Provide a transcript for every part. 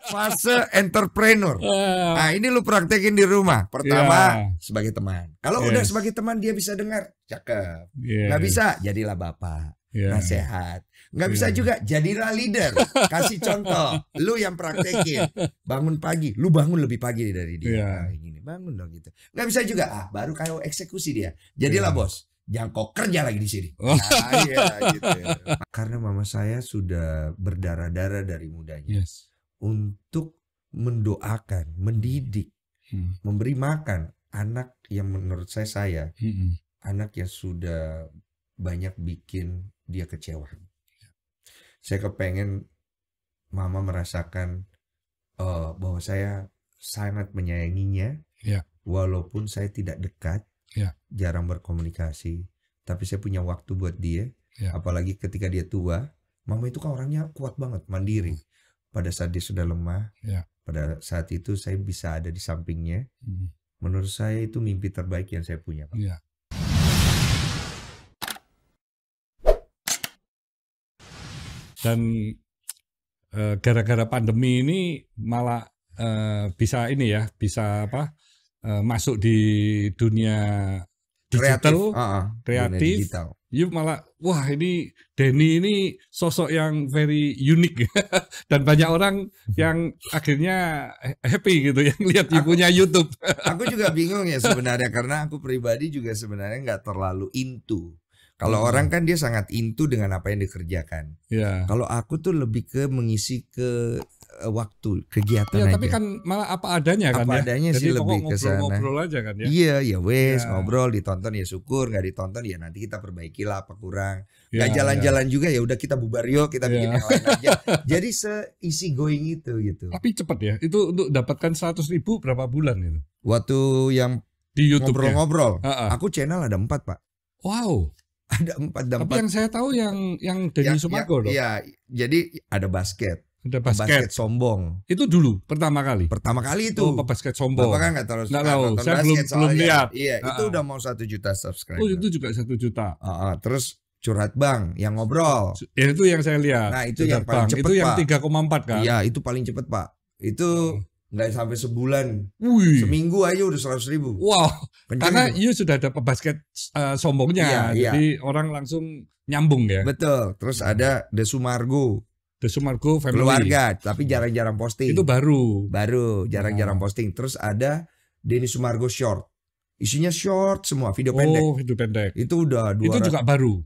fase entrepreneur. Yeah. Nah, ini lu praktekin di rumah. Pertama yeah. sebagai teman. Kalau yes. udah sebagai teman dia bisa dengar, cakep. Yes. Gak bisa, jadilah bapak. Yeah. Nasehat. Gak yeah. bisa iya. juga, jadilah leader. Kasih contoh. lu yang praktekin. Bangun pagi, lu bangun lebih pagi dari dia. Yeah. Nah, gini, bangun dong gitu. Gak bisa juga, ah baru kayak eksekusi dia. Jadilah yeah. bos kok kerja lagi di sini. Oh. Nah, iya, gitu. Karena mama saya sudah berdarah-darah dari mudanya. Yes untuk mendoakan, mendidik, hmm. memberi makan anak yang menurut saya saya hmm. anak yang sudah banyak bikin dia kecewa. Saya kepengen mama merasakan uh, bahwa saya sangat menyayanginya, ya. walaupun saya tidak dekat, ya. jarang berkomunikasi, tapi saya punya waktu buat dia. ya. Apalagi ketika dia tua, mama itu kan orangnya kuat banget, mandiri. Hmm pada saat dia sudah lemah ya. pada saat itu saya bisa ada di sampingnya hmm. menurut saya itu mimpi terbaik yang saya punya pak ya. dan eh, gara-gara uh, pandemi ini malah uh, bisa ini ya bisa apa uh, masuk di dunia digital, kreatif, uh -uh, kreatif You iya, malah wah ini Denny ini sosok yang very unik ya. dan banyak orang yang akhirnya happy gitu yang lihat aku, YouTube. aku juga bingung ya sebenarnya karena aku pribadi juga sebenarnya nggak terlalu into. Kalau hmm. orang kan dia sangat into dengan apa yang dikerjakan. Yeah. Kalau aku tuh lebih ke mengisi ke Eh, waktu kegiatan ya, aja. tapi kan malah apa adanya kan apa ya. adanya Jadi sih lebih ke sana. Ngobrol aja kan ya. Iya, ya wes ya. ngobrol ditonton ya syukur, nggak ditonton ya nanti kita perbaiki lah apa kurang. Ya, jalan-jalan ya. juga ya udah kita bubar yuk, kita ya. bikin yang lain aja. Jadi seisi going itu gitu. Tapi cepet ya. Itu untuk dapatkan 100 ribu berapa bulan itu? Waktu yang di YouTube ngobrol-ngobrol. Aku channel ada empat pak. Wow ada empat Tapi yang saya tahu yang yang dari ya, ya, dong. Iya, jadi ada basket, ada basket. basket sombong. Itu dulu pertama kali. Pertama kali itu. Oh, basket sombong. Bapak kan nggak terlalu nggak tahu. Ah, saya belum soalnya. belum lihat. Iya, uh -uh. itu ah, ah. udah mau satu juta subscriber. Oh, itu juga satu juta. Uh -uh. Terus curhat bang yang ngobrol. Ya, itu yang saya lihat. Nah, itu curhat yang paling cepat. Itu tiga koma empat kan? Iya, itu paling cepat, Pak. Itu oh. nggak hmm. sampai sebulan. Wih. Seminggu aja udah seratus ribu. Wow. Kenceng Karena itu. sudah ada basket uh, sombongnya. Iya, iya. jadi iya. orang langsung nyambung ya. Betul. Terus ada desumargo The Sumargo Family. Keluarga, tapi iya. jarang-jarang posting. Itu baru. Baru, jarang-jarang nah. posting. Terus ada Denny Sumargo Short. Isinya short semua, video oh, pendek. Oh, video pendek. Itu udah dua. Itu juga baru.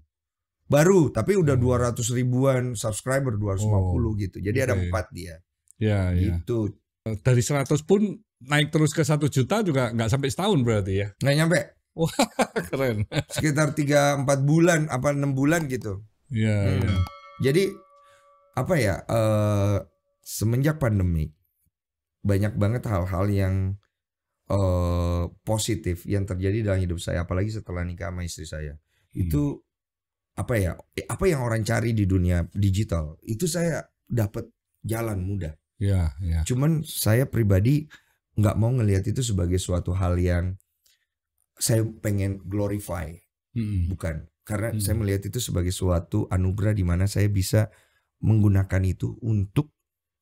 Baru, tapi udah oh. dua ratus ribuan subscriber, dua ratus lima puluh oh, gitu. Jadi okay. ada empat dia. Ya, ya. gitu. Ya. Dari seratus pun naik terus ke satu juta juga nggak sampai setahun berarti ya? Nggak nyampe. Wah, keren. Sekitar tiga empat bulan, apa enam bulan gitu. Iya, hmm. ya. Jadi apa ya uh, semenjak pandemi banyak banget hal-hal yang uh, positif yang terjadi dalam hidup saya apalagi setelah nikah sama istri saya hmm. itu apa ya eh, apa yang orang cari di dunia digital itu saya dapat jalan mudah ya, ya. cuman saya pribadi nggak mau ngelihat itu sebagai suatu hal yang saya pengen glorify hmm. bukan karena hmm. saya melihat itu sebagai suatu anugerah di mana saya bisa menggunakan itu untuk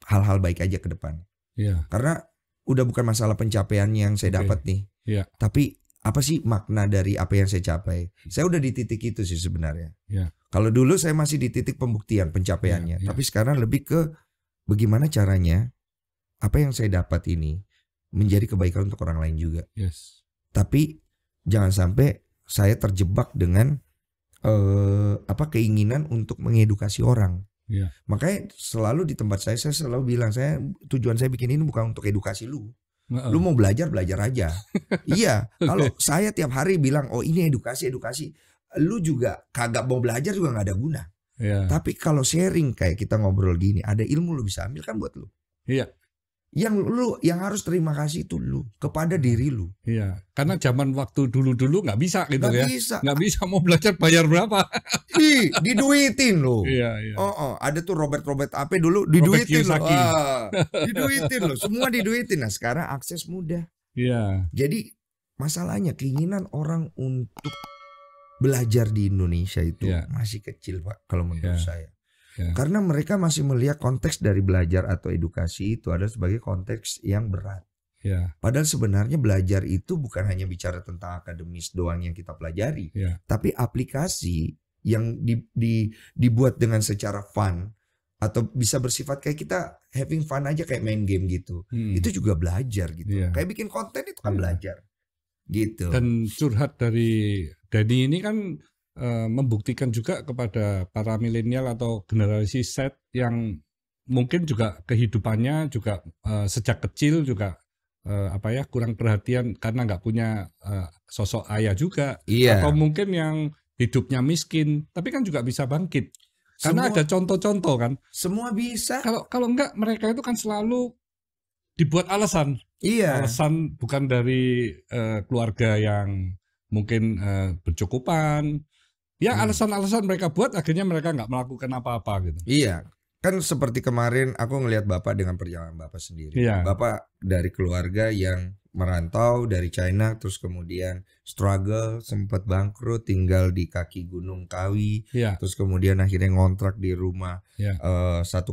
hal-hal baik aja ke depan. Iya. Karena udah bukan masalah pencapaian yang saya okay. dapat nih. Iya. Tapi apa sih makna dari apa yang saya capai? Hmm. Saya udah di titik itu sih sebenarnya. Iya. Kalau dulu saya masih di titik pembuktian pencapaiannya, tapi sekarang lebih ke bagaimana caranya apa yang saya dapat ini menjadi kebaikan untuk orang lain juga. Yes. Tapi jangan sampai saya terjebak dengan uh, apa keinginan untuk mengedukasi orang. Yeah. Makanya selalu di tempat saya saya selalu bilang saya tujuan saya bikin ini bukan untuk edukasi lu. Uh-uh. Lu mau belajar belajar aja. iya, kalau saya tiap hari bilang oh ini edukasi edukasi, lu juga kagak mau belajar juga nggak ada guna. Yeah. Tapi kalau sharing kayak kita ngobrol gini, ada ilmu lu bisa ambil kan buat lu. Iya. Yeah yang lu yang harus terima kasih itu lu kepada hmm. diri lu. Iya, karena zaman waktu dulu-dulu nggak -dulu bisa gitu gak ya. bisa. Nggak bisa mau belajar bayar berapa. Hi, diduitin lu. Iya, iya. Oh, oh, ada tuh Robert Robert apa dulu diduitin lo. Ah, diduitin lo, semua diduitin. Nah, sekarang akses mudah. Iya. Jadi masalahnya keinginan orang untuk belajar di Indonesia itu iya. masih kecil, Pak, kalau menurut iya. saya. Ya. Karena mereka masih melihat konteks dari belajar atau edukasi itu ada sebagai konteks yang berat. Ya. Padahal sebenarnya belajar itu bukan hanya bicara tentang akademis doang yang kita pelajari, ya. tapi aplikasi yang di, di, dibuat dengan secara fun atau bisa bersifat kayak kita having fun aja kayak main game gitu. Hmm. Itu juga belajar gitu. Ya. Kayak bikin konten itu kan ya. belajar gitu. Dan curhat dari Dani ini kan Eh, membuktikan juga kepada para milenial atau generasi set yang mungkin juga kehidupannya juga uh, sejak kecil juga uh, apa ya kurang perhatian karena nggak punya uh, sosok ayah juga iya. atau mungkin yang hidupnya miskin tapi kan juga bisa bangkit karena semua, ada contoh-contoh kan semua bisa kalau kalau nggak mereka itu kan selalu dibuat alasan iya alasan bukan dari uh, keluarga yang mungkin uh, bercukupan Ya hmm. alasan-alasan mereka buat akhirnya mereka nggak melakukan apa-apa gitu. Iya, kan seperti kemarin aku ngelihat bapak dengan perjalanan bapak sendiri. Iya. Bapak dari keluarga yang merantau dari China terus kemudian struggle sempat bangkrut tinggal di kaki gunung Kawi iya. terus kemudian akhirnya ngontrak di rumah yeah. uh, 1,5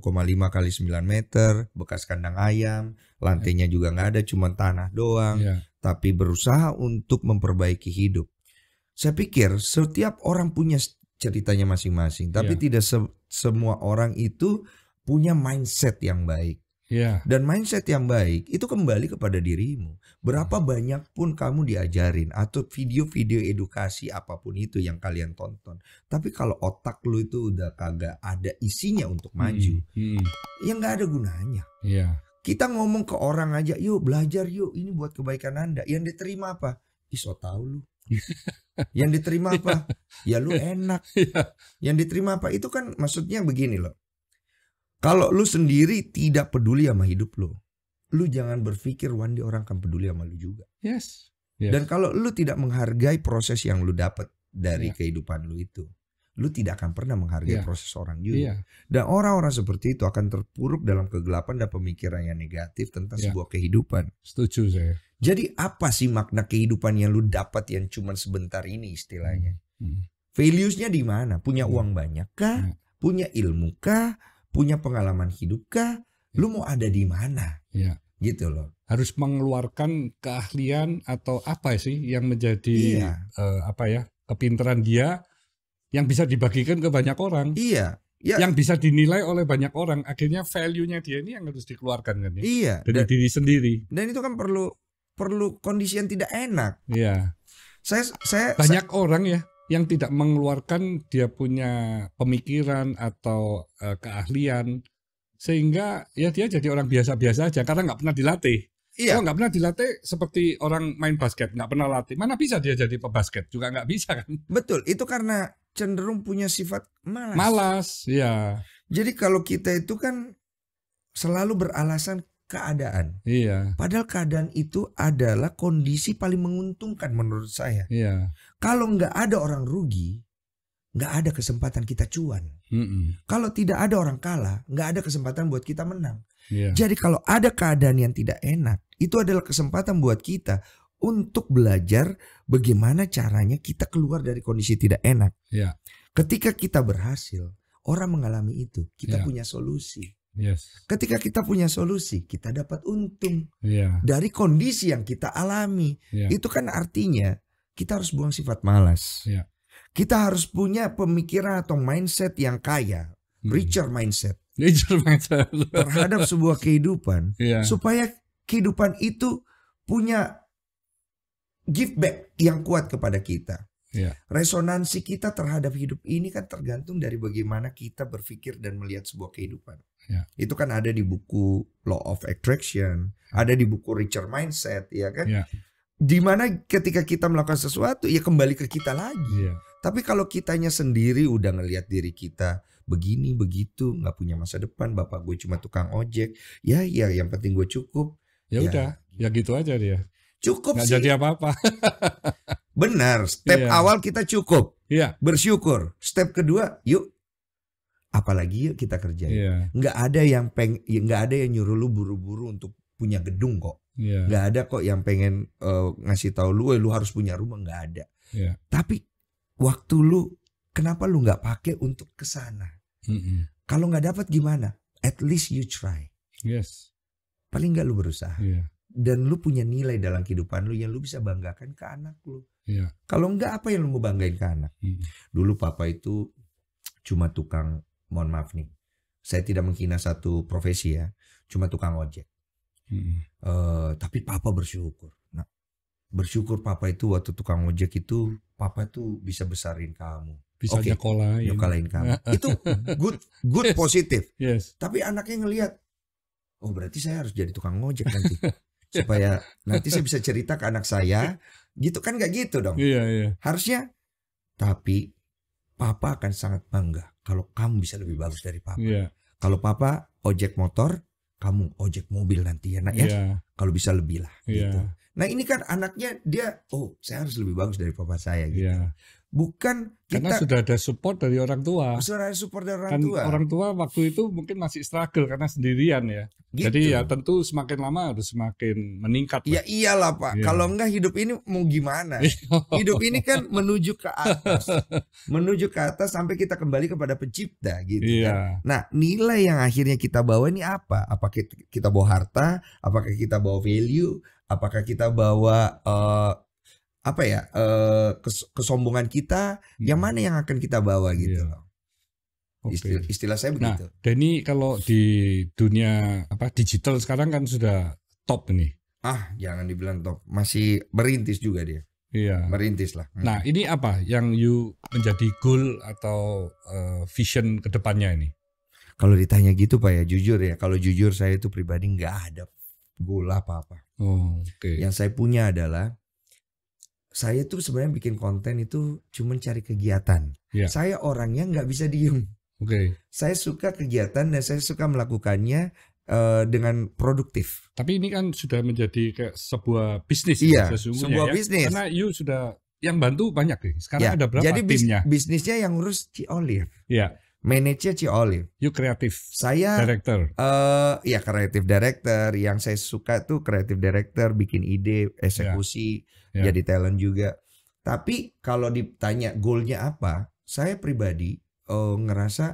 kali 9 meter bekas kandang ayam lantainya iya. juga nggak ada cuma tanah doang iya. tapi berusaha untuk memperbaiki hidup saya pikir setiap orang punya ceritanya masing-masing, tapi yeah. tidak se semua orang itu punya mindset yang baik. Yeah. Dan mindset yang baik itu kembali kepada dirimu. Berapa hmm. banyak pun kamu diajarin atau video-video edukasi apapun itu yang kalian tonton. Tapi kalau otak lu itu udah kagak ada isinya untuk maju, hmm. Hmm. ya nggak ada gunanya. Yeah. Kita ngomong ke orang aja, yuk belajar yuk, ini buat kebaikan anda. Yang diterima apa? Iso tahu lu yang diterima iya. apa? ya lu enak. Iya. yang diterima apa? Itu kan maksudnya begini loh. Kalau lu sendiri tidak peduli sama hidup lu, lu jangan berpikir one day orang akan peduli sama lu juga. Yes. yes. Dan kalau lu tidak menghargai proses yang lu dapat dari yeah. kehidupan lu itu, lu tidak akan pernah menghargai yeah. proses orang juga. Yeah. Dan orang-orang seperti itu akan terpuruk dalam kegelapan dan pemikiran yang negatif tentang yeah. sebuah kehidupan. Setuju saya. Jadi apa sih makna kehidupan yang lu dapat yang cuma sebentar ini istilahnya? Hmm. hmm. Valuesnya di mana? Punya hmm. uang banyak kah? Hmm. Punya ilmu kah? Punya pengalaman hidup kah? Iya. Lu mau ada di mana? Iya. Gitu loh harus mengeluarkan keahlian atau apa sih yang menjadi iya. uh, apa ya kepintaran dia yang bisa dibagikan ke banyak orang. Iya. Ya. Yang bisa dinilai oleh banyak orang, akhirnya value-nya dia ini yang harus dikeluarkan kan ya. Iya. Dari dan, diri sendiri. Dan itu kan perlu perlu kondisi yang tidak enak. Iya. Saya saya banyak saya, orang ya yang tidak mengeluarkan dia punya pemikiran atau uh, keahlian sehingga ya dia jadi orang biasa-biasa aja karena nggak pernah dilatih. Iya. Kalau nggak pernah dilatih seperti orang main basket nggak pernah latih, mana bisa dia jadi pebasket juga nggak bisa kan? Betul, itu karena cenderung punya sifat malas. Malas, ya. Jadi kalau kita itu kan selalu beralasan keadaan. Iya. Padahal keadaan itu adalah kondisi paling menguntungkan menurut saya. Iya. Kalau nggak ada orang rugi, nggak ada kesempatan kita cuan. Mm -mm. Kalau tidak ada orang kalah, nggak ada kesempatan buat kita menang. Iya. Jadi kalau ada keadaan yang tidak enak, itu adalah kesempatan buat kita untuk belajar bagaimana caranya kita keluar dari kondisi tidak enak. Ya. Ketika kita berhasil, orang mengalami itu. Kita ya. punya solusi. Yes. Ketika kita punya solusi, kita dapat untung ya. dari kondisi yang kita alami. Ya. Itu kan artinya kita harus buang sifat malas. Ya. Kita harus punya pemikiran atau mindset yang kaya, hmm. richer mindset, richer mindset terhadap sebuah kehidupan, ya. supaya kehidupan itu punya give back yang kuat kepada kita. Yeah. Resonansi kita terhadap hidup ini kan tergantung dari bagaimana kita berpikir dan melihat sebuah kehidupan. Yeah. Itu kan ada di buku Law of Attraction, ya. ada di buku Richer Mindset, ya kan? Yeah. Dimana ketika kita melakukan sesuatu, ya kembali ke kita lagi. Yeah. Tapi kalau kitanya sendiri udah ngelihat diri kita begini begitu, nggak punya masa depan, bapak gue cuma tukang ojek, ya ya yang penting gue cukup. Ya, ya udah, ya gitu aja dia cukup Nggak sih. jadi apa-apa. Benar, step yeah. awal kita cukup. Yeah. Bersyukur. Step kedua, yuk apalagi yuk kita kerjain. Yeah. Nggak ada yang peng ya nggak ada yang nyuruh lu buru-buru untuk punya gedung kok. Yeah. Nggak ada kok yang pengen uh, ngasih tahu lu, eh, lu harus punya rumah nggak ada. Yeah. Tapi waktu lu kenapa lu nggak pakai untuk kesana? Mm -mm. Kalau nggak dapat gimana? At least you try. Yes. Paling nggak lu berusaha. Yeah dan lu punya nilai dalam kehidupan lu yang lu bisa banggakan ke anak lu. Yeah. Kalau enggak apa yang lu mau banggain ke anak? Hmm. Dulu papa itu cuma tukang, mohon maaf nih, saya tidak menghina satu profesi ya, cuma tukang ojek. Hmm. Uh, tapi papa bersyukur. Nah, bersyukur papa itu waktu tukang ojek itu papa tuh bisa besarin kamu. Bisa okay, nyekolain. kamu. itu good good yes. positif. Yes. Tapi anaknya ngelihat oh berarti saya harus jadi tukang ojek nanti. supaya nanti saya bisa cerita ke anak saya gitu kan nggak gitu dong iya, iya. harusnya tapi papa akan sangat bangga kalau kamu bisa lebih bagus dari papa iya. kalau papa ojek motor kamu ojek mobil nanti ya nak ya iya. kalau bisa lebih lah iya. gitu nah ini kan anaknya dia oh saya harus lebih bagus dari papa saya gitu iya bukan kita, karena sudah ada support dari orang tua. Sudah ada support dari orang kan tua. Orang tua waktu itu mungkin masih struggle karena sendirian ya. Gitu. Jadi ya tentu semakin lama harus semakin meningkat. Ya lah. iyalah Pak. ya. Kalau enggak hidup ini mau gimana? Iya. hidup ini kan menuju ke atas. menuju ke atas sampai kita kembali kepada pencipta gitu ya. kan. Iya. Nah, nilai yang akhirnya kita bawa ini apa? Apakah kita bawa harta? Apakah kita bawa value? Apakah kita bawa uh, apa ya kes kesombongan kita hmm. yang mana yang akan kita bawa gitu yeah. Okay. Istilah, istilah saya nah, begitu. Nah, ini kalau di dunia apa digital sekarang kan sudah top nih. Ah, jangan dibilang top, masih merintis juga dia. Iya. Merintis lah. Hmm. Nah, ini apa yang you menjadi goal atau uh, vision kedepannya ini? Kalau ditanya gitu pak ya, jujur ya. Kalau jujur saya itu pribadi nggak ada goal apa-apa. Oh, Oke. Okay. Yang saya punya adalah saya tuh sebenarnya bikin konten itu cuman cari kegiatan. Yeah. Saya orangnya nggak bisa diem. Oke. Okay. Saya suka kegiatan dan saya suka melakukannya uh, dengan produktif. Tapi ini kan sudah menjadi kayak sebuah bisnis. Ya, iya. Sebuah ya. bisnis. Karena you sudah yang bantu banyak nih. Sekarang yeah. ada berapa Jadi, timnya? bisnisnya yang ngurus Ci Olive. Iya. Yeah. Manajer Ci Olive. You kreatif. Saya director. Uh, eh, ya kreatif director. Yang saya suka tuh kreatif director, bikin ide, iya. eksekusi. Yeah yeah. jadi talent juga. Tapi kalau ditanya goalnya apa, saya pribadi uh, ngerasa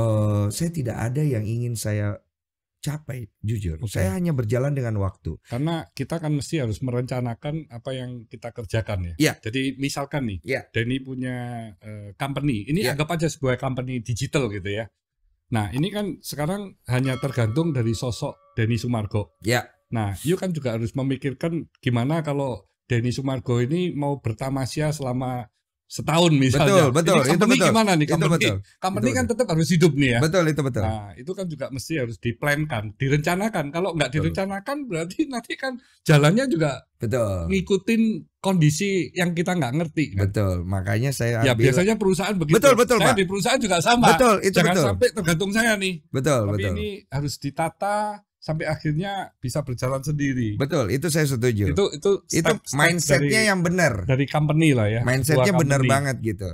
uh, saya tidak ada yang ingin saya capai jujur. Okay. Saya hanya berjalan dengan waktu. Karena kita kan mesti harus merencanakan apa yang kita kerjakan ya. Yeah. Jadi misalkan nih, yeah. Denny punya uh, company. Ini yeah. anggap aja sebuah company digital gitu ya. Nah, ini kan sekarang hanya tergantung dari sosok Denny Sumargo. Ya. Nah, you kan juga harus memikirkan gimana kalau Denny Sumargo ini mau bertamasya selama setahun misalnya. Betul, betul. Ini itu betul. gimana nih? Company, itu betul. company itu kan betul. tetap harus hidup nih ya. Betul, itu betul. Nah, itu kan juga mesti harus diplankan, direncanakan. Kalau nggak direncanakan berarti nanti kan jalannya juga betul. ngikutin kondisi yang kita nggak ngerti. Kan? Betul, makanya saya ya, ambil... Ya biasanya perusahaan begitu. Betul, betul, saya Pak. di perusahaan juga sama. Betul, itu Jangan betul. sampai tergantung saya nih. Betul, Tapi betul. ini harus ditata sampai akhirnya bisa berjalan sendiri. Betul, itu saya setuju. Itu itu step, itu mindsetnya dari, yang benar. Dari company lah ya. Mindsetnya benar banget gitu.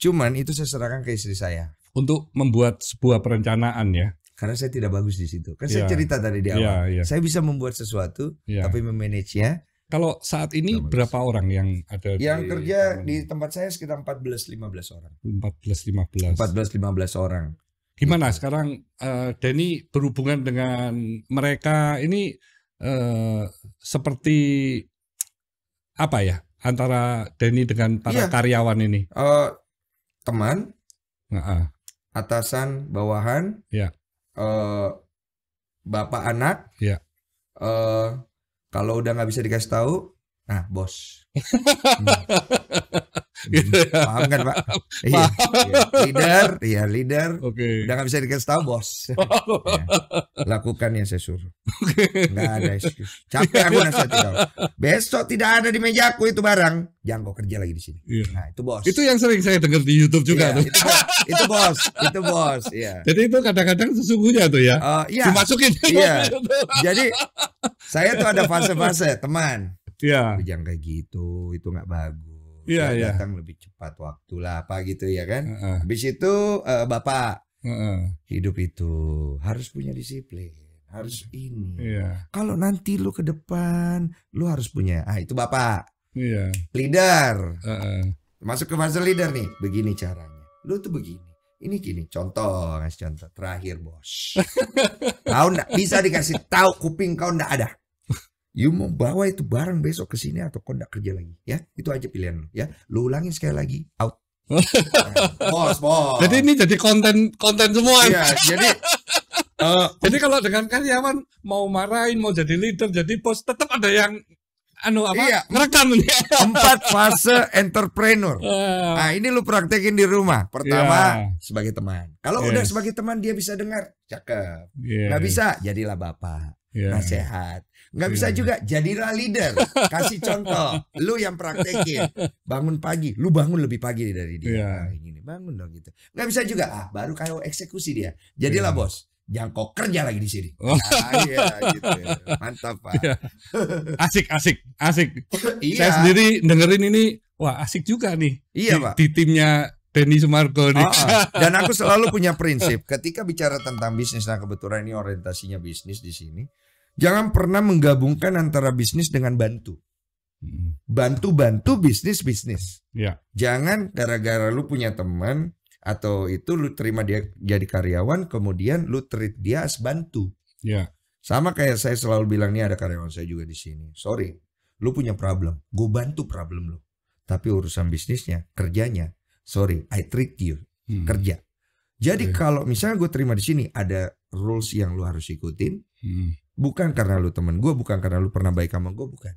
Cuman itu saya serahkan ke istri saya. Untuk membuat sebuah perencanaan ya. Karena saya tidak bagus di situ. Kan yeah. saya iya. cerita tadi di iya, awal. Yeah, yeah. Saya bisa membuat sesuatu, yeah. tapi memanage-nya kalau saat ini Tidak berapa bagus. orang yang ada yang di, kerja di tempat saya sekitar 14 15 orang. 14 15. 14 15 orang gimana sekarang uh, Denny berhubungan dengan mereka ini uh, seperti apa ya antara Denny dengan para iya. karyawan ini? Uh, teman, uh-uh. atasan, bawahan, yeah. Iya. uh, bapak anak. Yeah. Iya. Uh, kalau udah nggak bisa dikasih tahu, Nah, bos. Gitu hmm. gitu ya. Paham kan, Pak? iya, iya. Leader, iya leader. Oke. Okay. Udah gak bisa dikasih tahu, bos. ya. Lakukan yang saya suruh. Okay. ada excuse. Capek aku nasi tahu, Besok tidak ada di mejaku itu barang. Jangan kau kerja lagi di sini. Iya. Nah, itu bos. Itu yang sering saya dengar di YouTube juga. Iya, itu, bos. itu bos, itu bos. Iya. Jadi itu kadang-kadang sesungguhnya tuh ya. Uh, iya. Dimasukin. Iya. Jadi saya tuh ada fase-fase, teman yeah. tapi jangan kayak gitu itu nggak bagus yeah, iya. yeah. Iya. datang lebih cepat waktu lah apa gitu ya kan uh -uh. habis itu uh, bapak uh -uh. hidup itu harus punya disiplin harus ini yeah. kalau nanti lu ke depan lu harus punya ah itu bapak yeah. leader uh -uh. masuk ke fase leader nih begini caranya lu tuh begini ini gini contoh ngasih contoh terakhir bos kau ndak bisa dikasih tahu kuping kau ndak ada You mau bawa itu barang besok ke sini atau kau tidak kerja lagi, ya? Itu aja pilihan lu, ya. Lu ulangi sekali lagi, out. bos, bos. Jadi ini jadi konten konten semua. Iya, jadi uh, jadi kalau dengan karyawan mau marahin, mau jadi leader, jadi bos, tetap ada yang anu apa? Iya, ngerekam Empat fase entrepreneur. Uh, nah, ini lu praktekin di rumah. Pertama, yeah. sebagai teman. Kalau yes. udah sebagai teman dia bisa dengar, cakep. Yes. Gak bisa, jadilah bapak yeah. nasihat. Gak iya. bisa yeah. juga jadilah leader. Kasih contoh, lu yang praktekin. Bangun pagi, lu bangun lebih pagi dari dia. Yeah. Nah, gini, bangun dong gitu. Gak bisa juga. Ah, baru kayak eksekusi dia. Iya. Jadilah yeah. bos. Jangan kok kerja lagi di sini. Oh. Nah, iya, gitu. Mantap pak. Yeah. Asik, asik, asik. Iya. Saya sendiri dengerin ini, wah asik juga nih. Iya di, pak. Di timnya Denny Sumargo nih. Oh, Dan aku selalu punya prinsip ketika bicara tentang bisnis nah kebetulan ini orientasinya bisnis di sini. Jangan pernah menggabungkan antara bisnis dengan bantu. Hmm. Bantu-bantu bisnis-bisnis. Ya. Jangan gara-gara lu punya teman atau itu lu terima dia jadi karyawan kemudian lu treat dia as bantu. Ya. Sama kayak saya selalu bilang nih ada karyawan saya juga di sini. Sorry, lu punya problem, gue bantu problem lu. Tapi urusan bisnisnya, kerjanya sorry I trick you hmm. kerja. Jadi okay. Iya. kalau misalnya gue terima di sini ada rules yang lu harus ikutin, hmm. bukan karena lu temen gue, bukan karena lu pernah baik sama gue, bukan.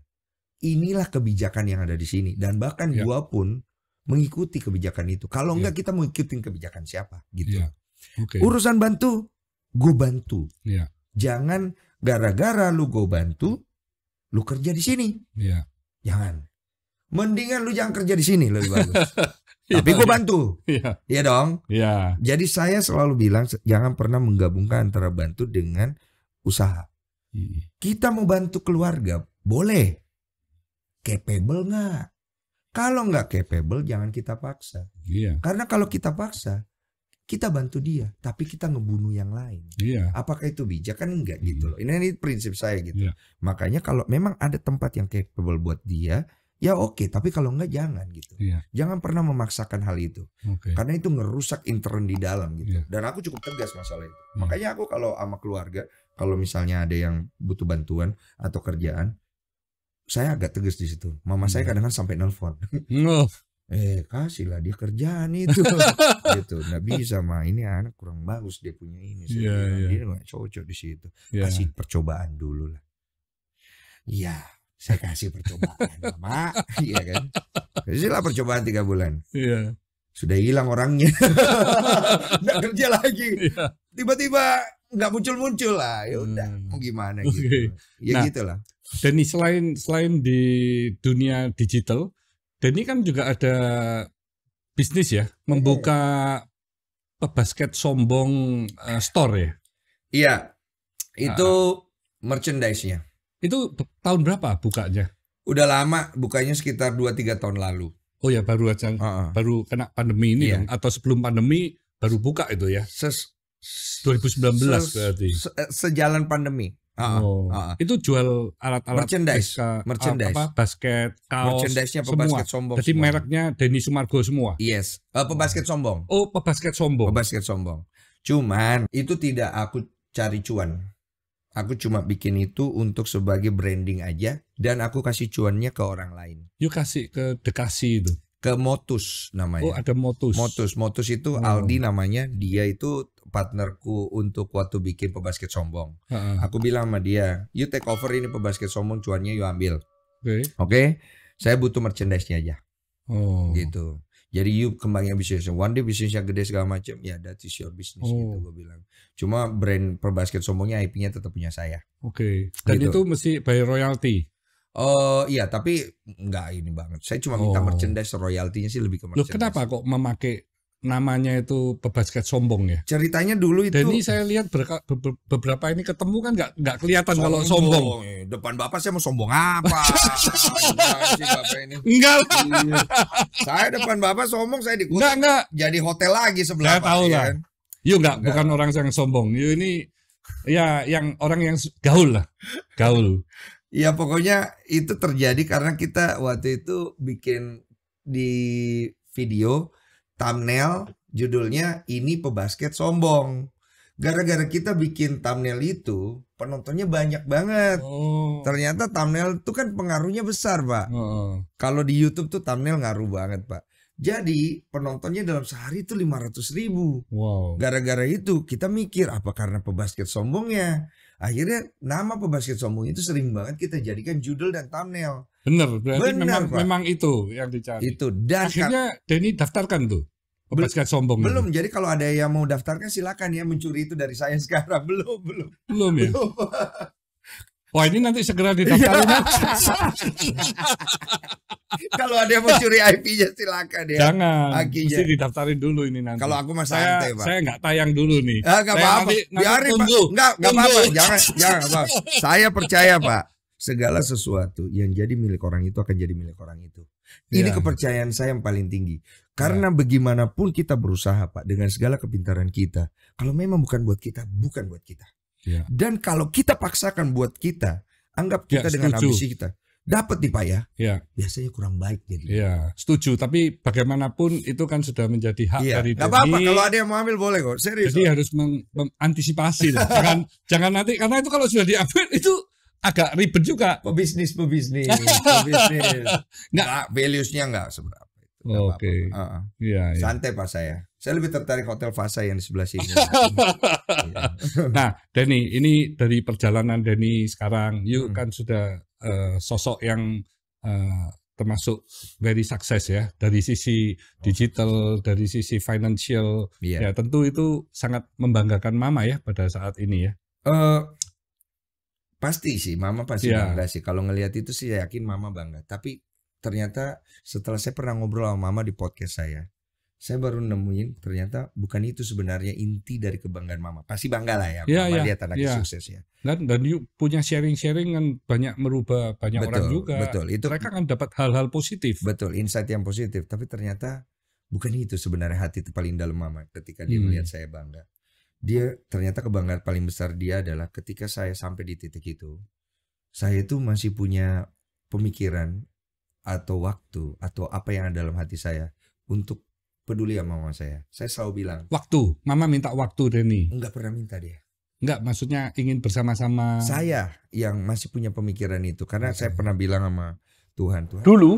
Inilah kebijakan yang ada di sini dan bahkan yeah. gue pun mengikuti kebijakan itu. Kalau yeah. enggak kita mau ikutin kebijakan siapa gitu. Yeah. Okay. Urusan bantu, gue bantu. Yeah. Jangan gara-gara lu gue bantu, lu kerja di sini. Yeah. Jangan. Mendingan lu jangan kerja di sini lebih bagus. Iya. Tapi gue bantu. Iya. iya. dong. Iya. Jadi saya selalu bilang jangan pernah menggabungkan antara bantu dengan usaha. Iya. Kita mau bantu keluarga, boleh. Capable nggak? Kalau nggak capable, jangan kita paksa. Iya. Karena kalau kita paksa, kita bantu dia, tapi kita ngebunuh yang lain. Iya. Apakah itu bijak kan enggak iya. gitu loh. Ini, ini prinsip saya gitu. Iya. Makanya kalau memang ada tempat yang capable buat dia, ya oke okay, tapi kalau enggak jangan gitu yeah. jangan pernah memaksakan hal itu okay. karena itu ngerusak intern di dalam gitu yeah. dan aku cukup tegas masalah itu yeah. Hmm. makanya aku kalau sama keluarga kalau misalnya ada yang butuh bantuan atau kerjaan saya agak tegas di situ mama yeah. saya iya. kadang-kadang sampai nelfon eh kasihlah dia kerjaan itu gitu nggak bisa mah ini anak kurang bagus dia punya ini saya yeah, yeah. dia nggak cocok di situ yeah. kasih percobaan dulu lah Ya saya kasih percobaan lama iya kan kasihlah percobaan tiga bulan iya sudah hilang orangnya nggak kerja lagi iya. tiba-tiba nggak muncul-muncul lah ya udah hmm. mau gimana gitu okay. ya nah, gitulah dan selain selain di dunia digital dan ini kan juga ada bisnis ya membuka basket sombong uh, store ya iya itu uh, merchandise-nya itu tahun berapa bukanya? Udah lama, bukanya sekitar 2-3 tahun lalu. Oh ya baru aja, uh -uh. baru kena pandemi ini yeah. dong, atau sebelum pandemi baru buka itu ya? Ses 2019 se berarti. Se eh, sejalan pandemi. Uh -uh. Oh. Uh -uh. Itu jual alat-alat merchandise, SK, merchandise. Apa, basket, kaos, merchandise-nya pebasket semua. sombong. Jadi semua. mereknya Denny Sumargo semua. Yes, uh, pebasket sombong. Oh, pebasket sombong. Pebasket sombong. Cuman itu tidak aku cari cuan. Aku cuma bikin itu untuk sebagai branding aja dan aku kasih cuannya ke orang lain. Yuk kasih ke Dekasi itu. Ke Motus namanya. Oh, ada Motus. Motus, Motus itu hmm. Aldi namanya. Dia itu partnerku untuk waktu bikin pebasket sombong. Hmm. Aku bilang sama dia, "You take over ini pebasket sombong, cuannya you ambil." Oke. Okay. Oke. Okay? Saya butuh merchandise-nya aja. Oh. Gitu. Jadi you kembangin bisnisnya. One day bisnisnya gede segala macam, ya that is your business gitu oh. gitu gue bilang. Cuma brand perbasket sombongnya IP-nya tetap punya saya. Oke. Okay. Dan gitu. itu mesti by royalty. Oh uh, iya, tapi nggak ini banget. Saya cuma minta oh. merchandise royaltinya sih lebih ke merchandise. Loh, kenapa kok memakai namanya itu pebasket sombong ya. Ceritanya dulu itu. Dan ini saya lihat berka, be, be, beberapa ini ketemu kan nggak nggak kelihatan sombong. kalau sombong. Eh, depan bapak saya mau sombong apa? Enggak lah. Iya. saya depan bapak sombong saya dikutuk. Enggak enggak. Jadi hotel lagi sebelah. Saya tahu iya lah. ya. Kan? Yuk enggak, bukan orang yang sombong. Yuk ini ya yang orang yang gaul lah, gaul. ya pokoknya itu terjadi karena kita waktu itu bikin di video thumbnail judulnya ini pebasket sombong. Gara-gara kita bikin thumbnail itu, penontonnya banyak banget. Oh. Ternyata thumbnail itu kan pengaruhnya besar, Pak. Oh. Kalau di YouTube tuh thumbnail ngaruh banget, Pak. Jadi penontonnya dalam sehari itu 500 ribu. Wow. Gara-gara itu kita mikir apa karena pebasket sombongnya? Akhirnya nama pebasket sombong itu sering banget kita jadikan judul dan thumbnail. Bener, berarti Bener, memang, memang itu yang dicari. Itu dan akhirnya Denny daftarkan tuh pebasket sombong. Belum, ini. jadi kalau ada yang mau daftarkan silakan ya mencuri itu dari saya sekarang. Belum, belum. Belum ya. Belum. Wah ini nanti segera didaftarin. Kalau ada yang mau curi IP-nya silakan ya. Jangan. Akinya. Mesti didaftarin dulu ini nanti. Kalau aku masih santai, Pak. Saya nggak tayang dulu nih. Ah, nggak apa-apa. Biarin, Pak. Nggak, nggak apa-apa. Jangan, jangan apa. Saya percaya, Pak. Segala sesuatu yang jadi milik orang itu akan jadi milik orang itu. Ini ya. kepercayaan saya yang paling tinggi. Karena ya. bagaimanapun kita berusaha, Pak, dengan segala kepintaran kita, kalau memang bukan buat kita, bukan buat kita. Iya. Dan kalau kita paksakan buat kita, anggap ya, kita ya, dengan setuju. ambisi kita, dapat nih Pak ya. ya. Biasanya kurang baik jadi. Ya. setuju. Tapi bagaimanapun itu kan sudah menjadi hak ya. dari Gak apa-apa kalau ada yang mau ambil boleh kok. Serius. Jadi harus mengantisipasi lah. Jangan jangan nanti karena itu kalau sudah diambil itu agak ribet juga. Pebisnis pebisnis pebisnis. Nggak, nah, values-nya enggak seberapa. Oke. Okay. Iya, uh ya. Santai Pak saya. Saya lebih tertarik hotel Fasa yang di sebelah sini. nah, Denny, ini dari perjalanan Denny sekarang, you hmm. kan sudah uh, sosok yang uh, termasuk very success ya dari sisi digital, dari sisi financial. Yeah. Ya, tentu itu sangat membanggakan Mama ya pada saat ini ya. Uh, pasti sih, Mama pasti yeah. bangga sih. Kalau ngelihat itu sih yakin Mama bangga. Tapi ternyata setelah saya pernah ngobrol sama Mama di podcast saya, saya baru nemuin ternyata bukan itu sebenarnya inti dari kebanggaan mama. Pasti bangga lah ya, ya mama ya, lihat anaknya ya. sukses ya. Dan dan you punya sharing-sharing kan banyak merubah banyak betul, orang juga. Betul, itu mereka kan dapat hal-hal positif. Betul, insight yang positif. Tapi ternyata bukan itu sebenarnya hati paling dalam mama ketika dia hmm. melihat saya bangga. Dia ternyata kebanggaan paling besar dia adalah ketika saya sampai di titik itu, saya itu masih punya pemikiran atau waktu atau apa yang ada dalam hati saya untuk peduli sama mama saya. Saya selalu bilang. Waktu, mama minta waktu Denny. Enggak pernah minta dia. Enggak, maksudnya ingin bersama-sama. Saya yang masih punya pemikiran itu karena saya pernah bilang sama Tuhan, Tuhan. Dulu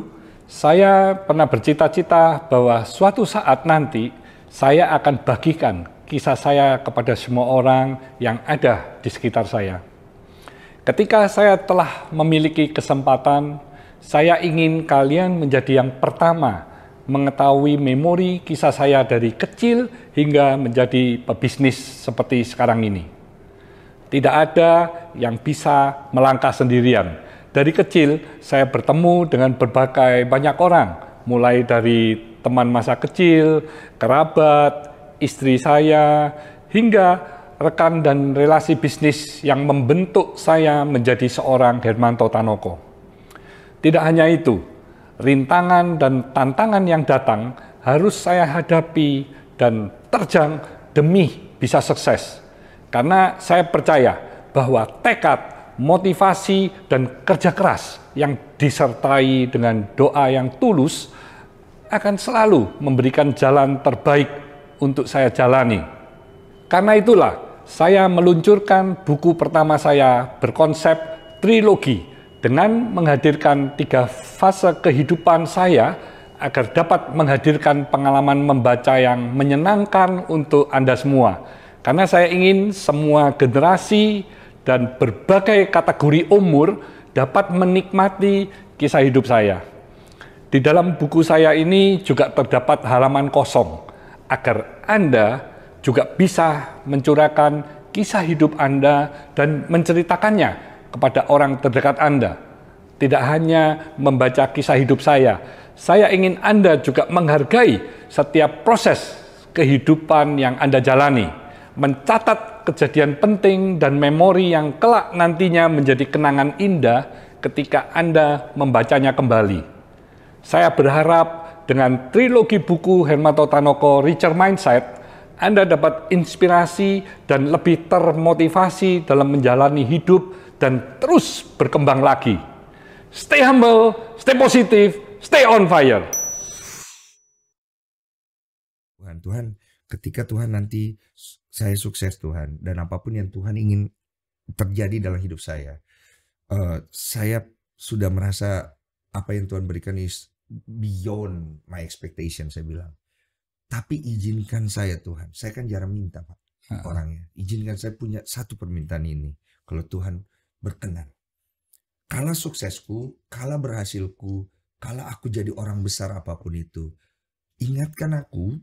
saya pernah bercita-cita bahwa suatu saat nanti saya akan bagikan kisah saya kepada semua orang yang ada di sekitar saya. Ketika saya telah memiliki kesempatan, saya ingin kalian menjadi yang pertama mengetahui memori kisah saya dari kecil hingga menjadi pebisnis seperti sekarang ini. Tidak ada yang bisa melangkah sendirian. Dari kecil saya bertemu dengan berbagai banyak orang, mulai dari teman masa kecil, kerabat, istri saya, hingga rekan dan relasi bisnis yang membentuk saya menjadi seorang Hermanto Tanoko. Tidak hanya itu, rintangan dan tantangan yang datang harus saya hadapi dan terjang demi bisa sukses. Karena saya percaya bahwa tekad, motivasi, dan kerja keras yang disertai dengan doa yang tulus akan selalu memberikan jalan terbaik untuk saya jalani. Karena itulah, saya meluncurkan buku pertama saya berkonsep trilogi dengan menghadirkan tiga fase kehidupan saya agar dapat menghadirkan pengalaman membaca yang menyenangkan untuk Anda semua. Karena saya ingin semua generasi dan berbagai kategori umur dapat menikmati kisah hidup saya. Di dalam buku saya ini juga terdapat halaman kosong agar Anda juga bisa mencurahkan kisah hidup Anda dan menceritakannya kepada orang terdekat Anda. Tidak hanya membaca kisah hidup saya, saya ingin Anda juga menghargai setiap proses kehidupan yang Anda jalani, mencatat kejadian penting dan memori yang kelak nantinya menjadi kenangan indah ketika Anda membacanya kembali. Saya berharap dengan trilogi buku Hermanto Tanoko Richard Mindset, anda dapat inspirasi dan lebih termotivasi dalam menjalani hidup dan terus berkembang lagi. Stay humble, stay positif, stay on fire. Tuhan, Tuhan, ketika Tuhan nanti saya sukses Tuhan dan apapun yang Tuhan ingin terjadi dalam hidup saya, uh, saya sudah merasa apa yang Tuhan berikan is beyond my expectation saya bilang. Tapi izinkan saya Tuhan, saya kan jarang minta Pak orangnya. Izinkan saya punya satu permintaan ini. Kalau Tuhan berkenan. Kala suksesku, kala berhasilku, kala aku jadi orang besar apapun itu, ingatkan aku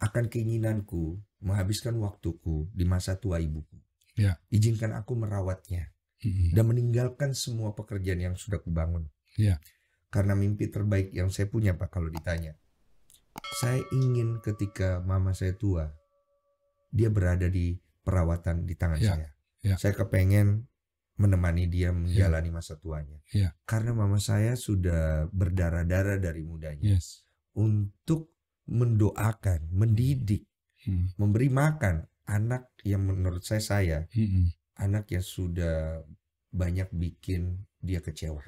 akan keinginanku menghabiskan waktuku di masa tua ibuku. Ya. Izinkan aku merawatnya mm-hmm. dan meninggalkan semua pekerjaan yang sudah kubangun. Ya. Karena mimpi terbaik yang saya punya Pak kalau ditanya. Saya ingin ketika mama saya tua, dia berada di perawatan di tangan ya. saya. Ya. Saya kepengen menemani dia menjalani yeah. masa tuanya. Yeah. Karena mama saya sudah berdarah-darah dari mudanya yes. untuk mendoakan, mendidik, hmm. memberi makan anak yang menurut saya saya hmm. anak yang sudah banyak bikin dia kecewa.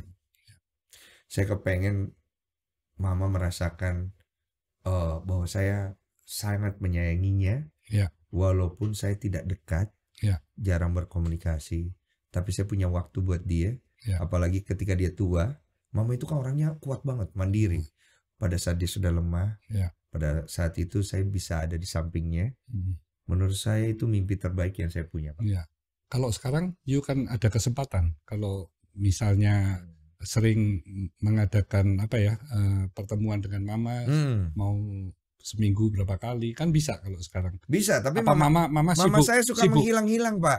Saya kepengen mama merasakan uh, bahwa saya sangat menyayanginya, yeah. walaupun saya tidak dekat, yeah. jarang berkomunikasi tapi saya punya waktu buat dia. Ya. Apalagi ketika dia tua, mama itu kan orangnya kuat banget, mandiri. Pada saat dia sudah lemah, ya. pada saat itu saya bisa ada di sampingnya. Hmm. Menurut saya itu mimpi terbaik yang saya punya. Pak. Ya. Kalau sekarang, you kan ada kesempatan. Kalau misalnya sering mengadakan apa ya uh, pertemuan dengan mama, hmm. mau seminggu berapa kali kan bisa kalau sekarang bisa tapi Apa mama mama mama, sibuk, mama saya suka sibuk. menghilang-hilang pak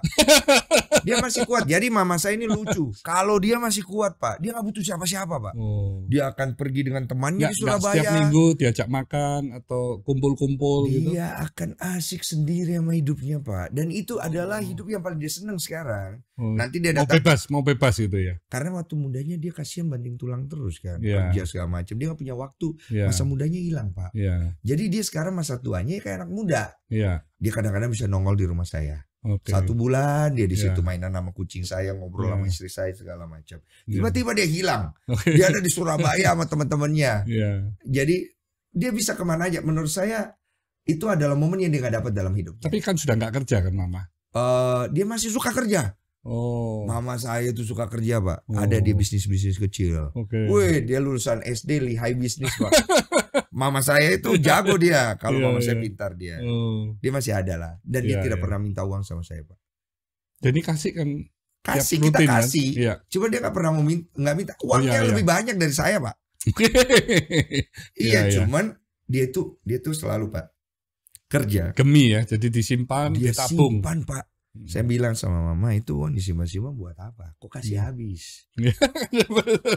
dia masih kuat jadi mama saya ini lucu kalau dia masih kuat pak dia nggak butuh siapa-siapa pak oh. dia akan pergi dengan temannya gak, di Surabaya setiap minggu diajak makan atau kumpul-kumpul gitu? dia gitu akan asik sendiri sama hidupnya pak dan itu adalah oh. hidup yang paling dia senang sekarang oh. nanti dia datang mau bebas mau bebas gitu ya karena waktu mudanya dia kasihan banding tulang terus kan yeah. kerja segala macam dia nggak punya waktu yeah. masa mudanya hilang pak yeah. jadi jadi dia sekarang masa tuanya ya kayak anak muda. Iya. Dia kadang-kadang bisa nongol di rumah saya. Okay. Satu bulan dia di iya. situ yeah. mainan sama kucing saya, ngobrol yeah. sama iya. istri saya segala macam. Iya. Tiba-tiba yeah. dia hilang. dia ada di Surabaya sama teman-temannya. Yeah. Jadi dia bisa kemana aja. Menurut saya itu adalah momen yang dia nggak dapat dalam hidup. Tapi kan sudah nggak kerja kan mama? Uh, dia masih suka kerja. Oh. Mama saya tuh suka kerja, Pak. Oh. Ada di bisnis-bisnis kecil. Okay. Wih, dia lulusan SD lihai bisnis, Pak. mama saya itu jago dia. Kalau yeah, mama yeah. saya iya. pintar dia. Oh. Dia masih ada lah. Dan yeah, dia iya, tidak yeah. pernah minta uang sama saya, Pak. Jadi kasih kan kasih rutin, kita kasih. Kan? Ya. Cuma dia nggak pernah minta nggak minta oh, uangnya yeah, yeah. lebih banyak dari saya, Pak. iya, yeah, iya. cuman dia tuh dia tuh selalu, Pak. Kerja. Gemi ya, jadi disimpan, dia ditabung. Pak. Hmm. Saya bilang sama mama itu uang disimpan-simpan buat apa? Kok kasih hmm. habis?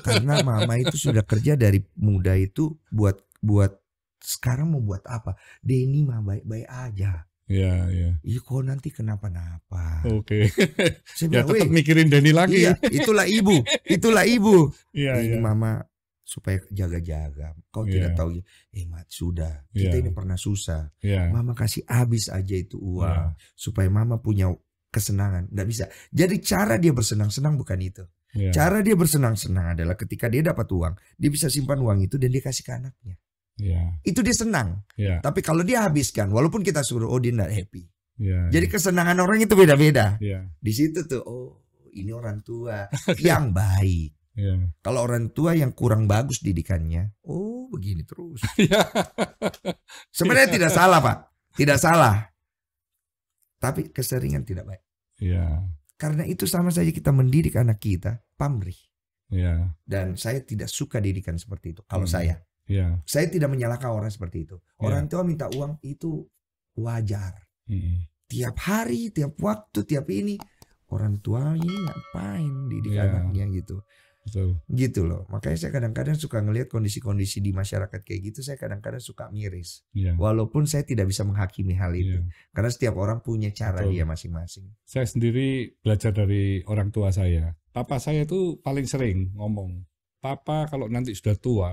Karena mama itu sudah kerja dari muda itu buat buat sekarang mau buat apa? Denny mah baik-baik aja. Iya, iya. Iya kok nanti kenapa-napa. Oke. Okay. Saya ya, bilang, ya tetap mikirin Denny lagi. Iya, itulah ibu, itulah ibu. Iya, ini iya. mama supaya jaga-jaga. Kau yeah. tidak tahu, ya, eh mat sudah. Kita yeah. ini pernah susah. Yeah. Mama kasih habis aja itu uang yeah. supaya mama punya kesenangan, nggak bisa. Jadi cara dia bersenang-senang bukan itu. Yeah. Cara dia bersenang-senang adalah ketika dia dapat uang, dia bisa simpan uang itu dan dia kasih ke anaknya. Yeah. Itu dia senang. Yeah. Tapi kalau dia habiskan, walaupun kita suruh, oh dia nggak happy. Yeah, iya. Jadi yeah. kesenangan orang itu beda-beda. Yeah. Di situ tuh, oh ini orang tua yang baik. Yeah. Kalau orang tua yang kurang bagus didikannya, oh begini terus. Iya. Sebenarnya tidak salah pak, tidak salah tapi keseringan tidak baik. Yeah. Karena itu sama saja kita mendidik anak kita pamrih. Yeah. Dan saya tidak suka didikan seperti itu. Kalau hmm. saya, yeah. saya tidak menyalahkan orang seperti itu. Iya. Orang tua minta uang itu wajar. Hmm. Tiap hari, tiap waktu, tiap ini orang tua ini ngapain didik iya. anaknya gitu. Betul. Gitu loh. Makanya saya kadang-kadang suka ngelihat kondisi-kondisi di masyarakat kayak gitu, saya kadang-kadang suka miris. Yeah. Walaupun saya tidak bisa menghakimi hal itu. Yeah. Karena setiap orang punya cara Betul. dia masing-masing. Saya sendiri belajar dari orang tua saya. Papa saya tuh paling sering ngomong, "Papa kalau nanti sudah tua,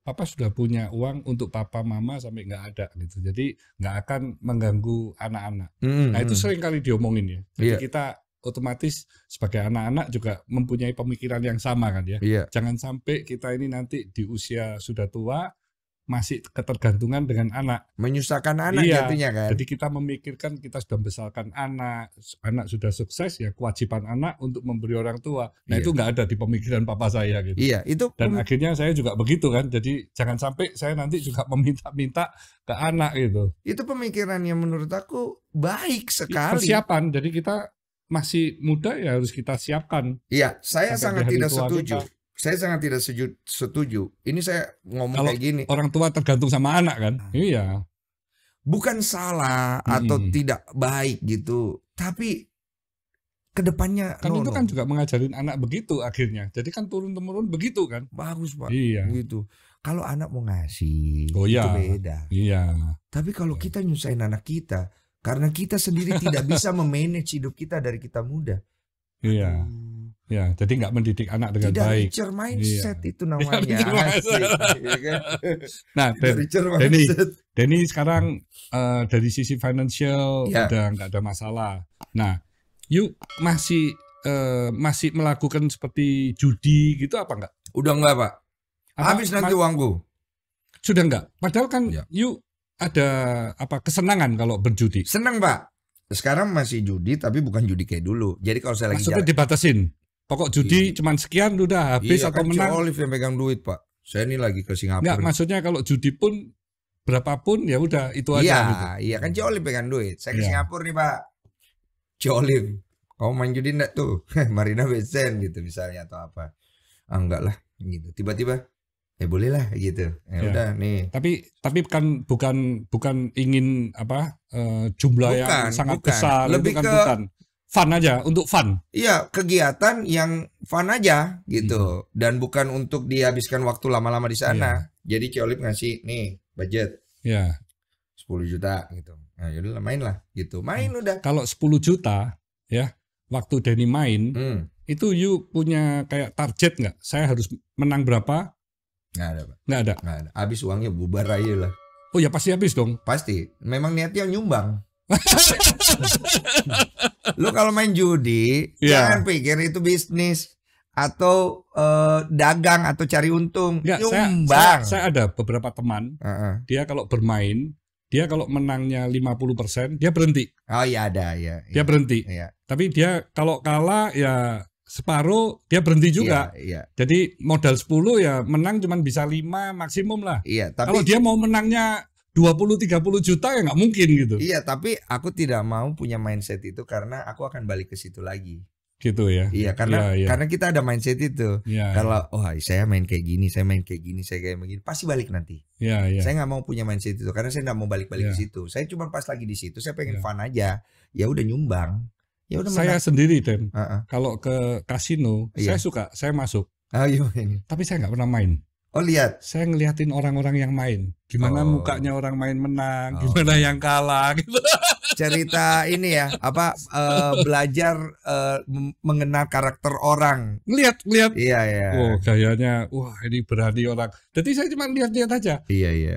papa sudah punya uang untuk papa mama sampai nggak ada gitu jadi nggak akan mengganggu anak-anak mm -hmm. nah itu hmm. sering kali diomongin ya jadi yeah. kita otomatis sebagai anak-anak juga mempunyai pemikiran yang sama kan ya. Iya. Jangan sampai kita ini nanti di usia sudah tua masih ketergantungan dengan anak. Menyusahkan anak iya. jatuhnya kan. Jadi kita memikirkan kita sudah membesarkan anak, anak sudah sukses ya kewajiban anak untuk memberi orang tua. Nah iya. itu nggak ada di pemikiran papa saya gitu. Iya itu. Dan akhirnya saya juga begitu kan. Jadi jangan sampai saya nanti juga meminta-minta ke anak gitu. Itu pemikiran yang menurut aku baik sekali. Persiapan. Jadi kita masih muda ya harus kita siapkan. Iya, saya sangat tidak setuju. Kita. Saya sangat tidak setuju, Ini saya ngomong Kalau kayak gini. Orang tua tergantung sama anak kan? Ah. Iya. Bukan salah hmm. atau tidak baik gitu, tapi kedepannya kan no, itu kan juga mengajarin anak begitu akhirnya. Jadi kan turun temurun begitu kan? Bagus pak. Iya. Begitu. Kalau anak mau ngasih, oh, iya. itu beda. Iya. Tapi kalau iya. kita nyusahin anak kita, karena kita sendiri tidak bisa memanage hidup kita dari kita muda. Iya. Ya, jadi nggak mendidik anak dengan Tidak baik. Iya. Tidak iya kan? mindset iya. itu namanya. Ya, ya kan? Nah, dan, Denny, Denny sekarang uh, dari sisi financial ya. udah nggak ada masalah. Nah, yuk masih uh, masih melakukan seperti judi gitu apa nggak? Udah nggak pak. Apa, Habis nanti uangku. Sudah nggak. Padahal kan ya. yuk ada apa kesenangan kalau berjudi? Senang pak. Sekarang masih judi tapi bukan judi kayak dulu. Jadi kalau saya lagi Maksudnya jalan, dibatasin. Pokok judi iya. cuman sekian udah habis iya, atau kan menang. Olive yang pegang duit pak. Saya ini lagi ke Singapura. Enggak, maksudnya kalau judi pun berapapun ya udah itu aja. Iya, gitu. iya kan Olive pegang duit. Saya ke iya. Singapura nih pak. Olive, kamu main judi enggak tuh? Marina Besen gitu misalnya atau apa? Ah, enggak lah gitu. Tiba-tiba ya boleh lah gitu ya, ya. udah nih tapi tapi kan bukan bukan ingin apa uh, jumlah bukan, yang sangat bukan. besar gitu lebih itu kan ke bukan. fun aja untuk fun iya kegiatan yang fun aja gitu hmm. dan bukan untuk dihabiskan waktu lama-lama di sana ya. jadi Ciolip ngasih nih budget ya 10 juta gitu nah yaudah main lah gitu main hmm. udah kalau 10 juta ya waktu Denny main hmm. itu you punya kayak target nggak saya harus menang berapa Nggak ada, Pak. Nggak ada. Nggak ada. Habis uangnya bubar aja lah. Oh ya pasti habis dong. Pasti. Memang niatnya nyumbang. lo kalau main judi, yeah. jangan pikir itu bisnis atau uh, dagang atau cari untung. Nggak, nyumbang. Saya, saya, saya ada beberapa teman, uh -uh. dia kalau bermain, dia kalau menangnya 50%, dia berhenti. Oh iya ada ya. Dia iya. berhenti. Ya. Tapi dia kalau kalah ya separuh dia berhenti juga. Iya, iya. Jadi modal 10 ya menang cuman bisa 5 maksimum lah. Iya, tapi kalau dia mau menangnya 20 30 juta ya nggak mungkin gitu. Iya, tapi aku tidak mau punya mindset itu karena aku akan balik ke situ lagi. Gitu ya. Iya, karena ya, ya. karena kita ada mindset itu. Ya, kalau ya. oh saya main kayak gini, saya main kayak gini, saya kayak begini, pasti balik nanti. Iya, iya. Saya nggak mau punya mindset itu karena saya nggak mau balik-balik ya. ke situ. Saya cuma pas lagi di situ saya pengen ya. fun aja. Ya udah nyumbang. Ya udah saya sendiri Tem. Uh -uh. Kalau ke kasino, iya. saya suka, saya masuk. Ayo oh, ini. Iya, iya, iya. Tapi saya nggak pernah main. Oh lihat. Saya ngeliatin orang-orang yang main. Gimana oh. mukanya orang main menang, oh. gimana yang kalah gitu. Cerita ini ya, apa uh, belajar uh, mengenal karakter orang. Lihat-lihat. Iya, iya. Oh kayaknya, gayanya wah ini berani orang. Jadi saya cuma lihat-lihat aja. Iya, iya.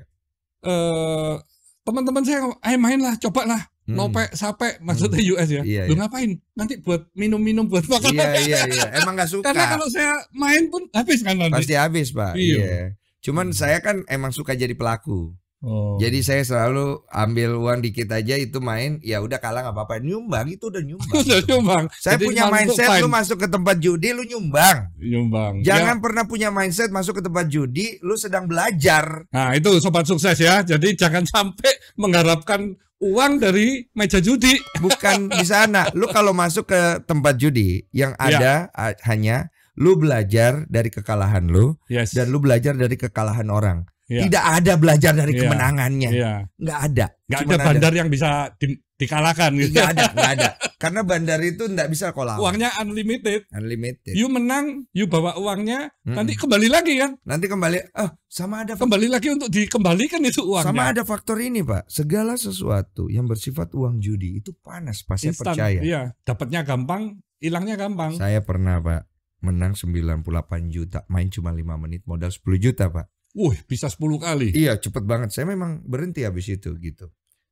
uh, teman-teman saya, ayo main lah, coba lah hmm. nope sape maksudnya hmm. US ya iya, iya. lu iya. ngapain nanti buat minum-minum buat iya, makan iya iya iya emang gak suka karena kalau saya main pun habis kan nanti pasti habis pak iya, iya. cuman hmm. saya kan emang suka jadi pelaku Oh. Jadi saya selalu ambil uang dikit aja itu main, ya udah kalah nggak apa-apa. Nyumbang itu udah nyumbang. udah nyumbang. Saya Jadi punya mindset lu masuk ke tempat judi lu nyumbang. Nyumbang. Jangan ya. pernah punya mindset masuk ke tempat judi lu sedang belajar. Nah, itu sobat sukses ya. Jadi jangan sampai mengharapkan uang dari meja judi. Bukan di sana. Lu kalau masuk ke tempat judi yang ya. ada ya. hanya lu belajar dari kekalahan lu yes. dan lu belajar dari kekalahan orang. Ya. Tidak ada belajar dari ya. kemenangannya. Ya. Nggak ada. Nggak ada bandar ada. yang bisa dikalahkan gitu. Gak ada, gak ada. Karena bandar itu nggak bisa kolam Uangnya unlimited. Unlimited. You menang, you bawa uangnya, hmm. nanti kembali lagi kan? Nanti kembali. Oh, sama ada faktor. kembali lagi untuk dikembalikan itu uangnya. Sama ada faktor ini, Pak. Segala sesuatu yang bersifat uang judi itu panas, pasti percaya. Iya, dapatnya gampang, hilangnya gampang. Saya pernah, Pak, menang 98 juta, main cuma 5 menit, modal 10 juta, Pak. Wih, bisa 10 kali. Iya, cepet banget. Saya memang berhenti habis itu gitu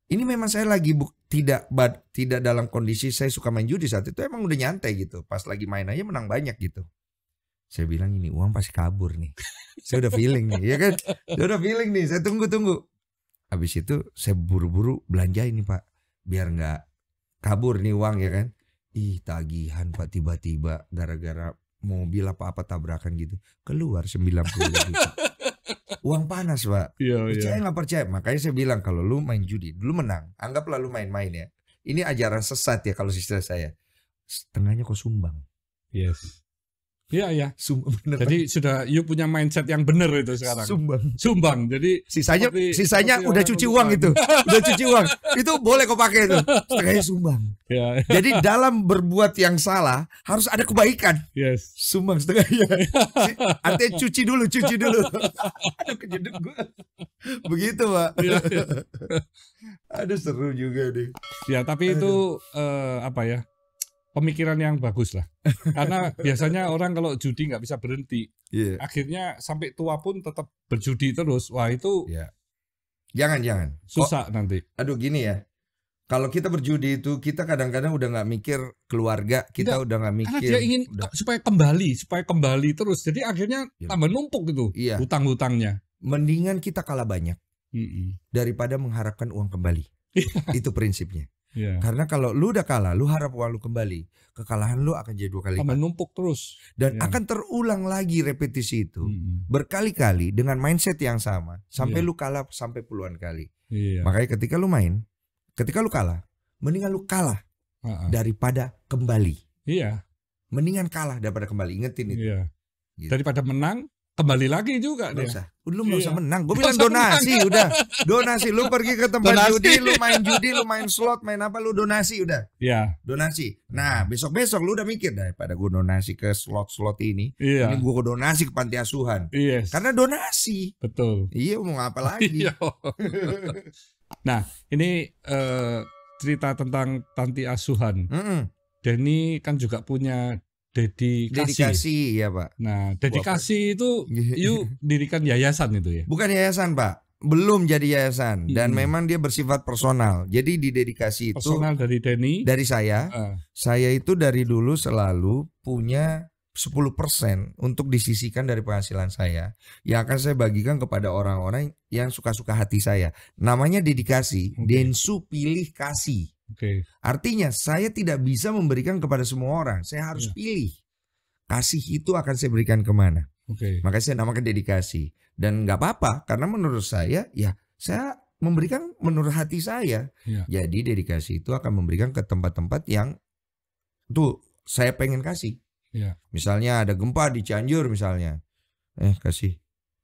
ini memang saya lagi buk, tidak bad, tidak dalam kondisi saya suka main judi saat itu emang udah nyantai gitu pas lagi main aja menang banyak gitu saya bilang ini uang pasti kabur nih saya udah feeling nih ya kan saya udah feeling nih saya tunggu tunggu habis itu saya buru-buru belanja ini pak biar nggak kabur nih uang ya kan ih tagihan pak tiba-tiba gara-gara mobil apa-apa tabrakan gitu keluar sembilan puluh uang panas pak iya, iya. percaya nggak iya. percaya makanya saya bilang kalau lu main judi dulu menang anggaplah lu main-main ya ini ajaran sesat ya kalau sister saya setengahnya kok sumbang yes Iya iya. Bener. Jadi sudah you punya mindset yang benar itu sekarang. Sumbang. Sumbang. Jadi sisanya seperti, sisanya seperti udah cuci uang itu. udah cuci uang. itu boleh kau pakai itu. Setengahnya sumbang. Ya, Jadi dalam berbuat yang salah harus ada kebaikan. Yes. Sumbang setengahnya. Artinya cuci dulu, cuci dulu. Aduh gue. Begitu, Pak. Ya, ya. Aduh seru juga nih. Ya, tapi itu uh, apa ya? pemikiran yang bagus lah. Karena biasanya orang kalau judi nggak bisa berhenti, yeah. akhirnya sampai tua pun tetap berjudi terus. Wah itu iya. jangan jangan jangan susah oh, nanti. Aduh gini ya. Kalau kita berjudi itu kita kadang-kadang udah nggak mikir keluarga, kita Tidak, udah nggak mikir. Karena dia ingin udah. supaya kembali, supaya kembali terus. Jadi akhirnya yeah. tambah numpuk gitu yeah. hutang-hutangnya. Mendingan kita kalah banyak mm -mm. daripada mengharapkan uang kembali. Iya. itu prinsipnya. Yeah. Karena kalau lu udah kalah, lu harap uang lu kembali. Kekalahan lu akan jadi dua kali Akan numpuk terus. Dan yeah. akan terulang lagi repetisi itu mm. berkali-kali dengan mindset yang sama sampai yeah. lu kalah sampai puluhan kali. Yeah. Makanya ketika lu main, ketika lu kalah, mendingan lu kalah uh -uh. daripada kembali. Iya. Yeah. Mendingan kalah daripada kembali. Ingetin itu. Yeah. Gitu. Daripada menang kembali lagi juga gak dia. Usah. Lu nggak iya. menang. Gue bilang donasi menang. udah. Donasi lu pergi ke tempat donasi. judi, lu main judi, lu main slot, main apa lu donasi udah. Iya. Donasi. Nah, besok-besok lu udah mikir daripada gue donasi ke slot-slot ini, iya. ini gue donasi ke panti asuhan. Yes. Karena donasi. Betul. Iya, mau apa lagi? Iya. nah, ini uh, cerita tentang panti asuhan. Mm -mm. Denny kan juga punya dedikasi. Dedikasi ya Pak. Nah dedikasi Wah, itu iya. yuk dirikan yayasan itu ya. Bukan yayasan Pak. Belum jadi yayasan dan hmm. memang dia bersifat personal. Jadi di dedikasi itu personal dari Denny dari saya. Uh. Saya itu dari dulu selalu punya 10% untuk disisikan dari penghasilan saya yang akan saya bagikan kepada orang-orang yang suka-suka hati saya. Namanya dedikasi, okay. Densu pilih kasih. Okay. Artinya saya tidak bisa memberikan kepada semua orang. Saya harus yeah. pilih. Kasih itu akan saya berikan kemana. Okay. Makanya saya namakan dedikasi. Dan nggak apa-apa karena menurut saya ya saya memberikan menurut hati saya. Yeah. Jadi dedikasi itu akan memberikan ke tempat-tempat yang tuh saya pengen kasih. Yeah. Misalnya ada gempa di Cianjur misalnya. Eh kasih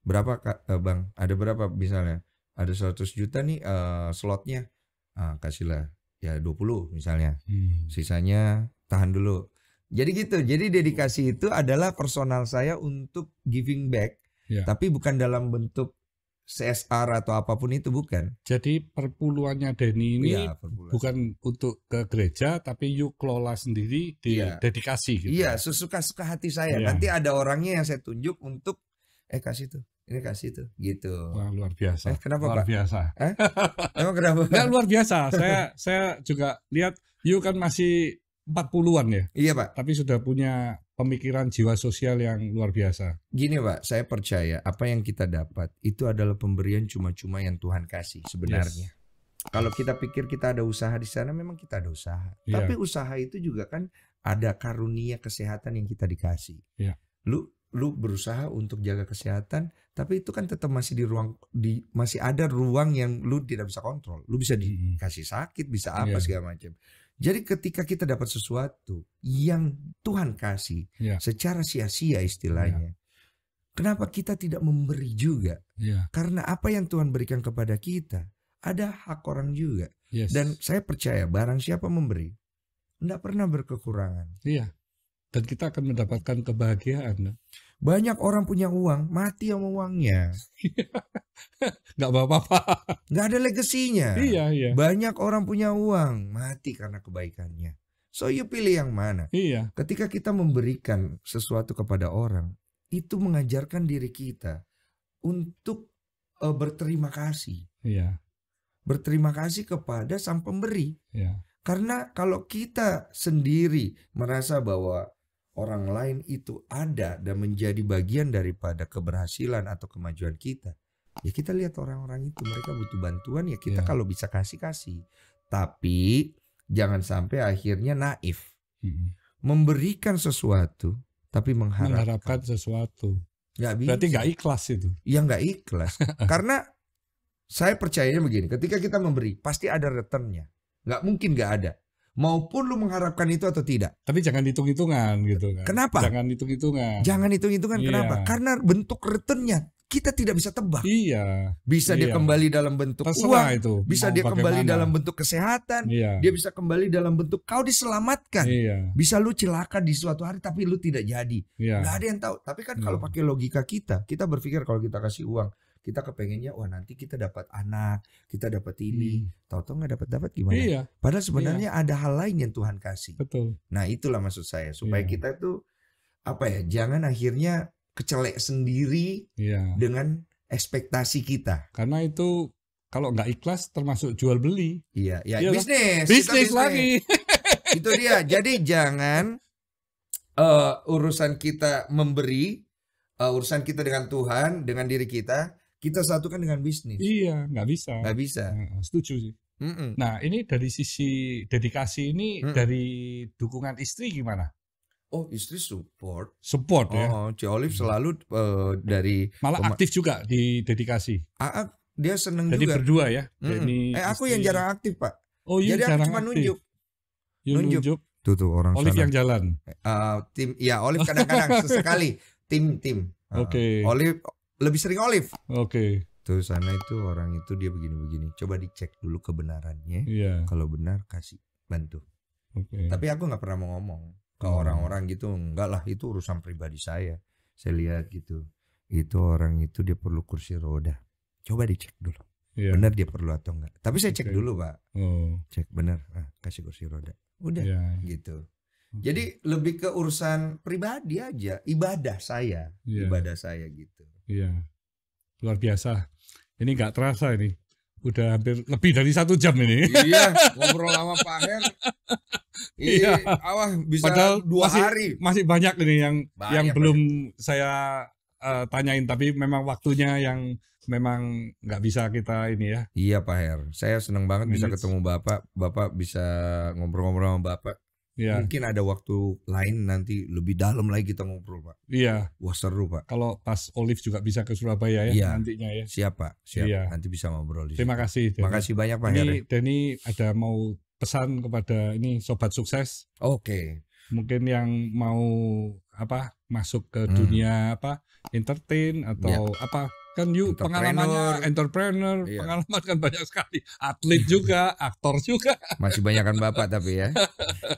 berapa kak, eh, bang? Ada berapa misalnya? Ada 100 juta nih uh, slotnya. Ah, kasihlah ya 20 misalnya. Hmm. Sisanya tahan dulu. Jadi gitu. Jadi dedikasi iya. itu adalah personal saya untuk giving back, ya. tapi bukan dalam bentuk CSR atau apapun itu bukan. Jadi perpuluhannya Denny ini ya, perpuluhan. bukan untuk ke gereja, tapi yuk kelola sendiri di ya. dedikasi. Gitu. Iya, sesuka-suka hati saya. Ya. Nanti ada orangnya yang saya tunjuk untuk eh kasih tuh ini kasih tuh gitu Wah, luar biasa eh, kenapa luar pak biasa eh? emang kenapa Nggak, luar biasa saya saya juga lihat you kan masih 40-an ya iya pak tapi sudah punya pemikiran jiwa sosial yang luar biasa gini pak saya percaya apa yang kita dapat itu adalah pemberian cuma-cuma yang Tuhan kasih sebenarnya yes. Kalau kita pikir kita ada usaha di sana, memang kita ada usaha. Yeah. Tapi usaha itu juga kan ada karunia kesehatan yang kita dikasih. Yeah. Lu lu berusaha untuk jaga kesehatan, tapi itu kan tetap masih di ruang di masih ada ruang yang lu tidak bisa kontrol. Lu bisa dikasih hmm. sakit, bisa apa yeah. segala macam. Jadi ketika kita dapat sesuatu yang Tuhan kasih yeah. secara sia-sia istilahnya. Yeah. Kenapa kita tidak memberi juga? Yeah. Karena apa yang Tuhan berikan kepada kita ada hak orang juga. Yes. Dan saya percaya barang siapa memberi tidak pernah berkekurangan. Iya. Dan kita akan mendapatkan kebahagiaan. Banyak orang punya uang, mati sama uangnya. Nggak apa-apa. Nggak ada legasinya. Iya, iya. Banyak orang punya uang, mati karena kebaikannya. So you pilih yang mana? Iya. Ketika kita memberikan sesuatu kepada orang, itu mengajarkan diri kita untuk uh, berterima kasih. Iya. Berterima kasih kepada sang pemberi. Iya. Karena kalau kita sendiri merasa bahwa orang lain itu ada dan menjadi bagian daripada keberhasilan atau kemajuan kita, ya kita lihat orang-orang itu mereka butuh bantuan ya kita yeah. kalau bisa kasih kasih, tapi jangan sampai akhirnya naif, hmm. memberikan sesuatu tapi mengharapkan, mengharapkan sesuatu. Gak bisa. Berarti nggak ikhlas itu? Ya nggak ikhlas, karena saya percayanya begini, ketika kita memberi pasti ada returnnya, nggak mungkin nggak ada maupun lu mengharapkan itu atau tidak. Tapi jangan hitung-hitungan gitu kan. Kenapa? Jangan hitung-hitungan. Jangan hitung-hitungan iya. kenapa? Karena bentuk returnnya kita tidak bisa tebak. Iya. Bisa iya. dia kembali dalam bentuk Terserah uang, itu. bisa dia kembali dalam bentuk kesehatan, iya. dia bisa kembali dalam bentuk kau diselamatkan. Iya. Bisa lu celaka di suatu hari tapi lu tidak jadi. Iya. Gak ada yang tahu. Tapi kan iya. kalau pakai logika kita, kita berpikir kalau kita kasih uang, kita kepengennya wah nanti kita dapat anak kita dapat ini hmm. tahu-tahu nggak dapat dapat gimana iya. padahal iya. sebenarnya iya. ada hal lain yang Tuhan kasih betul nah itulah maksud saya supaya iya. kita tuh apa ya jangan akhirnya kecelek sendiri iya. dengan ekspektasi kita karena itu kalau nggak ikhlas termasuk jual beli iya ya, iya kan? bisnis bisnis bisnis lagi itu dia jadi jangan uh, urusan kita memberi uh, urusan kita dengan Tuhan dengan diri kita kita satukan dengan bisnis. Iya, nggak bisa. Nggak bisa. Setuju sih. Mm -mm. Nah, ini dari sisi dedikasi ini mm -mm. dari dukungan istri gimana? Oh, istri support. Support ya. Oh, C. Olive mm-hmm. selalu uh, dari malah aktif juga di dedikasi. A ah, ah, dia seneng Jadi juga. Jadi berdua ya. Mm -mm. eh aku istri... yang ya? jarang aktif, Pak. Oh iya, Jadi jarang aku cuma aktif. nunjuk. nunjuk. nunjuk. Tuh tuh orang Olive sana. yang jalan. Uh, tim ya Olive kadang-kadang sesekali tim tim. Uh, Oke. Okay. Olive lebih sering Olive. Oke. Okay. Tuh sana itu orang itu dia begini-begini. Coba dicek dulu kebenarannya. Iya. Yeah. Kalau benar kasih bantu. Oke. Okay. Tapi aku nggak pernah mau ngomong ke hmm. orang-orang hmm. gitu. Enggak lah, itu urusan pribadi saya. Saya lihat gitu. Itu orang itu dia perlu kursi roda. Coba dicek dulu. Yeah. Benar dia perlu atau enggak. Tapi saya cek dulu, Pak. Oh. Cek benar. Ah, kasih kursi roda. Udah yeah. gitu. Jadi lebih ke urusan pribadi aja, ibadah saya, yeah. ibadah saya gitu. Iya, luar biasa. Ini nggak terasa ini. Udah hampir lebih dari satu jam ini. Iya, ngobrol sama Pak Her. iya, awah bisa Padahal dua masih, hari. Masih banyak ini yang banyak, yang belum banyak. saya uh, tanyain, tapi memang waktunya yang memang nggak bisa kita ini ya. Iya Pak Her, saya senang banget Minutes. bisa ketemu Bapak. Bapak bisa ngobrol-ngobrol sama Bapak. Ya. Mungkin ada waktu lain nanti lebih dalam lagi kita ngobrol Pak. Iya. Wah seru Pak. Kalau pas Olive juga bisa ke Surabaya ya ya. nantinya ya. Siap Pak. Siap. Ya. Nanti bisa ngobrol. Di Terima kasih. Terima kasih banyak Pak. Ini Denny ada mau pesan kepada ini sobat sukses. Oke. Okay. Mungkin yang mau apa masuk ke hmm. dunia apa entertain atau ya. apa kan you pengalamannya entrepreneur iya. pengalaman kan banyak sekali atlet juga aktor juga masih banyak kan bapak tapi ya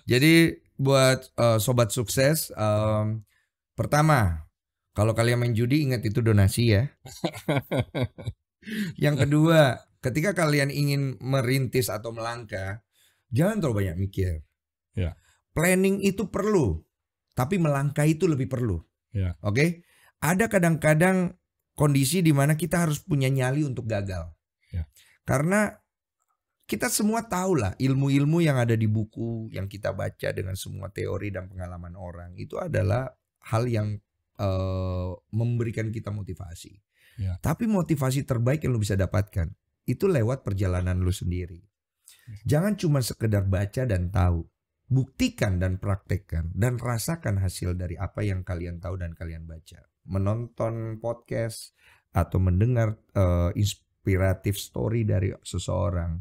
jadi buat uh, sobat sukses um, pertama kalau kalian main judi ingat itu donasi ya yang kedua ketika kalian ingin merintis atau melangkah jangan terlalu banyak mikir ya. planning itu perlu tapi melangkah itu lebih perlu ya. oke okay? ada kadang-kadang kondisi di mana kita harus punya nyali untuk gagal. Ya. Karena kita semua tahu lah ilmu-ilmu yang ada di buku yang kita baca dengan semua teori dan pengalaman orang itu adalah hal yang uh, memberikan kita motivasi. Ya. Tapi motivasi terbaik yang lu bisa dapatkan itu lewat perjalanan lu sendiri. Jangan cuma sekedar baca dan tahu, buktikan dan praktekkan dan rasakan hasil dari apa yang kalian tahu dan kalian baca menonton podcast atau mendengar uh, inspiratif story dari seseorang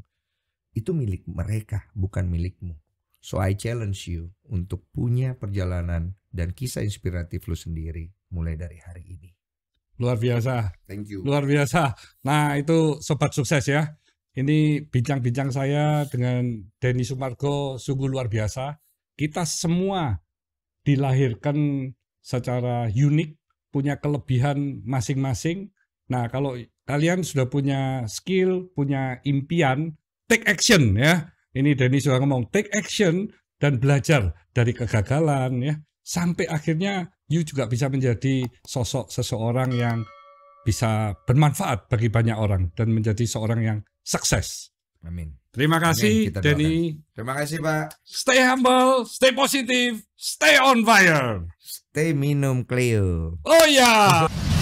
itu milik mereka bukan milikmu so I challenge you untuk punya perjalanan dan kisah inspiratif lu sendiri mulai dari hari ini luar biasa thank you luar biasa nah itu sobat sukses ya ini bincang-bincang saya dengan Denny Sumargo sungguh luar biasa kita semua dilahirkan secara unik punya kelebihan masing-masing. Nah, kalau kalian sudah punya skill, punya impian, take action ya. Ini Denny sudah ngomong, take action dan belajar dari kegagalan ya. Sampai akhirnya you juga bisa menjadi sosok seseorang yang bisa bermanfaat bagi banyak orang dan menjadi seorang yang sukses. Amin. Terima kasih Denny. Terima kasih Pak. Stay humble, stay positive, stay on fire teh minum Cleo. Oh ya. Yeah.